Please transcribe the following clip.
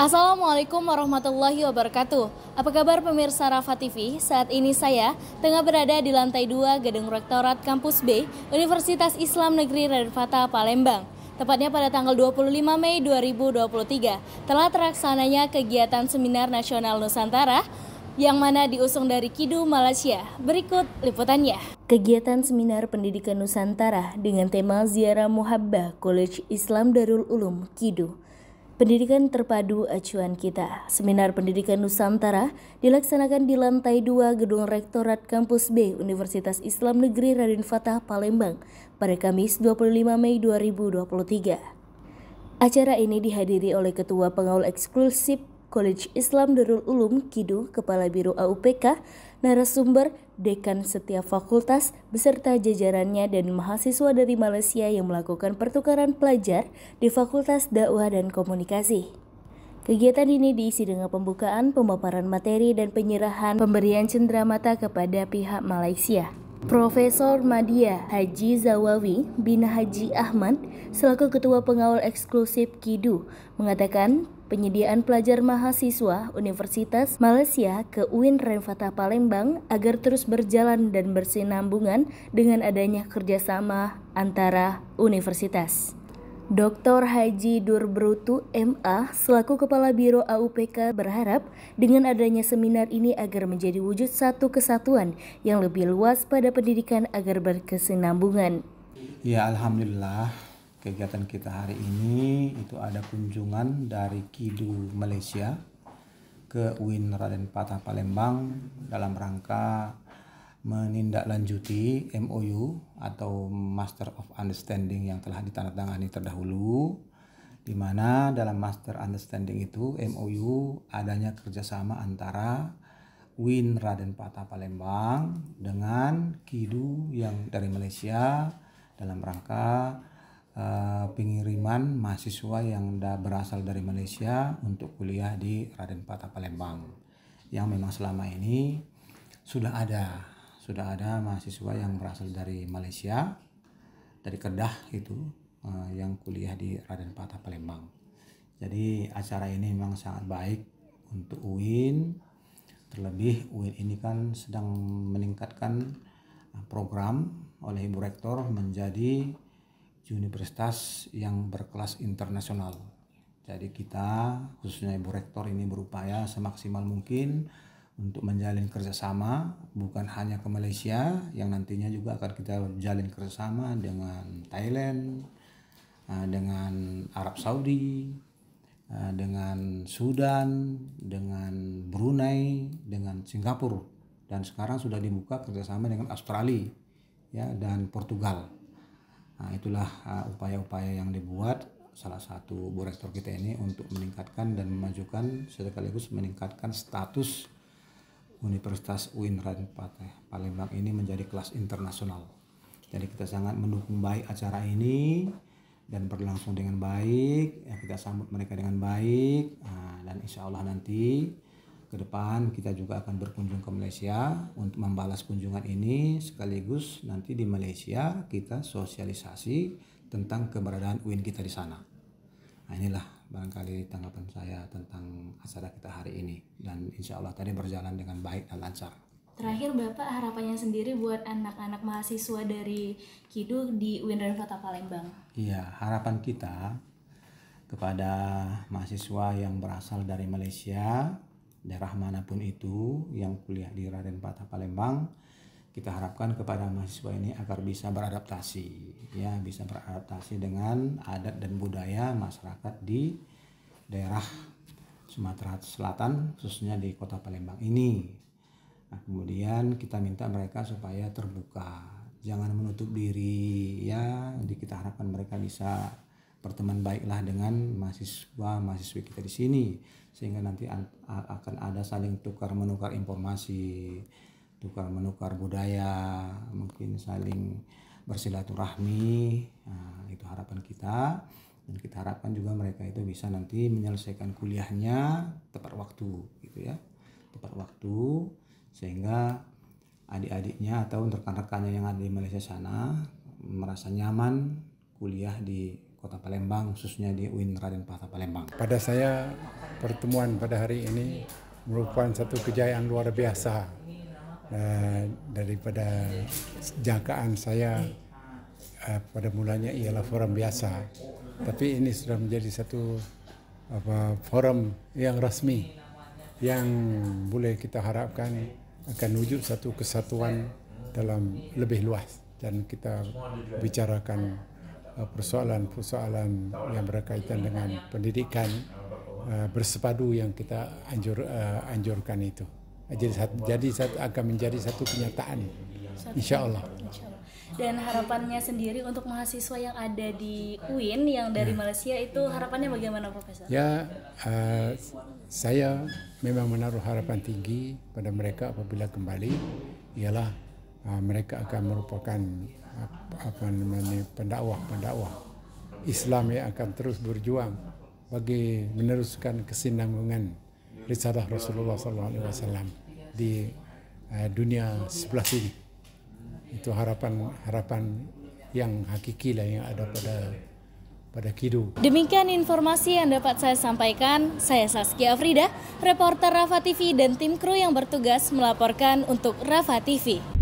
Assalamualaikum warahmatullahi wabarakatuh. Apa kabar pemirsa Rafa TV? Saat ini saya tengah berada di lantai 2 Gedung Rektorat Kampus B Universitas Islam Negeri Raden Fatah Palembang. Tepatnya pada tanggal 25 Mei 2023 telah teraksananya kegiatan Seminar Nasional Nusantara yang mana diusung dari Kidu Malaysia. Berikut liputannya. Kegiatan Seminar Pendidikan Nusantara dengan tema Ziarah Muhabbah College Islam Darul Ulum Kidu Pendidikan Terpadu Acuan Kita. Seminar Pendidikan Nusantara dilaksanakan di lantai 2 Gedung Rektorat Kampus B Universitas Islam Negeri Raden Fatah Palembang pada Kamis 25 Mei 2023. Acara ini dihadiri oleh Ketua Pengawal Eksklusif College Islam Darul Ulum Kidul, Kepala Biro AUPK, narasumber, dekan setiap fakultas, beserta jajarannya dan mahasiswa dari Malaysia yang melakukan pertukaran pelajar di Fakultas Dakwah dan Komunikasi. Kegiatan ini diisi dengan pembukaan, pemaparan materi, dan penyerahan pemberian cenderamata kepada pihak Malaysia. Profesor Madia Haji Zawawi bin Haji Ahmad selaku Ketua Pengawal Eksklusif Kidu mengatakan penyediaan pelajar mahasiswa Universitas Malaysia ke UIN Renvata Palembang agar terus berjalan dan bersinambungan dengan adanya kerjasama antara universitas. Dr. Haji Durbrutu MA selaku Kepala Biro AUPK berharap dengan adanya seminar ini agar menjadi wujud satu kesatuan yang lebih luas pada pendidikan agar berkesinambungan. Ya Alhamdulillah kegiatan kita hari ini itu ada kunjungan dari Kidu Malaysia ke Win Raden Patah Palembang dalam rangka menindaklanjuti MOU atau Master of Understanding yang telah ditandatangani terdahulu di mana dalam Master Understanding itu MOU adanya kerjasama antara Win Raden Patah Palembang dengan Kidu yang dari Malaysia dalam rangka Eh, pengiriman mahasiswa yang dah berasal dari Malaysia untuk kuliah di Raden Patah Palembang yang memang selama ini sudah ada sudah ada mahasiswa yang berasal dari Malaysia dari Kedah itu eh, yang kuliah di Raden Patah Palembang jadi acara ini memang sangat baik untuk UIN terlebih UIN ini kan sedang meningkatkan program oleh Ibu Rektor menjadi universitas yang berkelas internasional. Jadi kita khususnya Ibu Rektor ini berupaya semaksimal mungkin untuk menjalin kerjasama bukan hanya ke Malaysia yang nantinya juga akan kita jalin kerjasama dengan Thailand, eh, dengan Arab Saudi, eh, dengan Sudan, dengan Brunei, dengan Singapura dan sekarang sudah dibuka kerjasama dengan Australia ya dan Portugal. Nah, itulah ah, upaya-upaya uh, yang dibuat salah satu bu rektor kita ini untuk meningkatkan dan memajukan sekaligus meningkatkan status Universitas UIN Raden Palembang ini menjadi kelas internasional. Jadi kita sangat mendukung baik acara ini dan berlangsung dengan baik. Ya, kita sambut mereka dengan baik nah, dan insya Allah nanti ke depan kita juga akan berkunjung ke Malaysia untuk membalas kunjungan ini sekaligus nanti di Malaysia kita sosialisasi tentang keberadaan UIN kita di sana. Nah, inilah barangkali tanggapan saya tentang acara kita hari ini dan insya Allah tadi berjalan dengan baik dan lancar. Terakhir Bapak harapannya sendiri buat anak-anak mahasiswa dari Kidu di UIN dan Kota Palembang? Iya harapan kita kepada mahasiswa yang berasal dari Malaysia daerah manapun itu yang kuliah di Raden Patah Palembang kita harapkan kepada mahasiswa ini agar bisa beradaptasi ya bisa beradaptasi dengan adat dan budaya masyarakat di daerah Sumatera Selatan khususnya di kota Palembang ini nah, kemudian kita minta mereka supaya terbuka jangan menutup diri ya jadi kita harapkan mereka bisa berteman baiklah dengan mahasiswa mahasiswi kita di sini sehingga nanti akan ada saling tukar menukar informasi tukar menukar budaya mungkin saling bersilaturahmi nah, itu harapan kita dan kita harapkan juga mereka itu bisa nanti menyelesaikan kuliahnya tepat waktu gitu ya tepat waktu sehingga adik-adiknya atau rekan-rekannya yang ada di Malaysia sana merasa nyaman kuliah di Kota Palembang, khususnya di UIN Raden Pata Palembang. Pada saya pertemuan pada hari ini merupakan satu kejayaan luar biasa uh, daripada jangkaan saya uh, pada mulanya ialah forum biasa, tapi ini sudah menjadi satu apa, forum yang resmi yang boleh kita harapkan akan wujud satu kesatuan dalam lebih luas dan kita bicarakan Eh, persoalan-persoalan yang berkaitan dengan pendidikan eh, bersepadu yang kita anjur, eh, anjurkan itu. Jadi, jadi akan menjadi satu kenyataan, insya Allah. Insya Allah dan harapannya sendiri untuk mahasiswa yang ada di UIN yang dari ya. Malaysia itu harapannya bagaimana Profesor? Ya, uh, saya memang menaruh harapan tinggi pada mereka apabila kembali ialah Ah, mereka akan merupakan apa namanya pendakwah-pendakwah Islam yang akan terus berjuang bagi meneruskan kesinambungan risalah Rasulullah SAW di eh, dunia sebelah sini. Itu harapan harapan yang hakiki lah yang ada pada pada Kidu. Demikian informasi yang dapat saya sampaikan. Saya Saskia Afrida, reporter Rafa TV dan tim kru yang bertugas melaporkan untuk Rafa TV.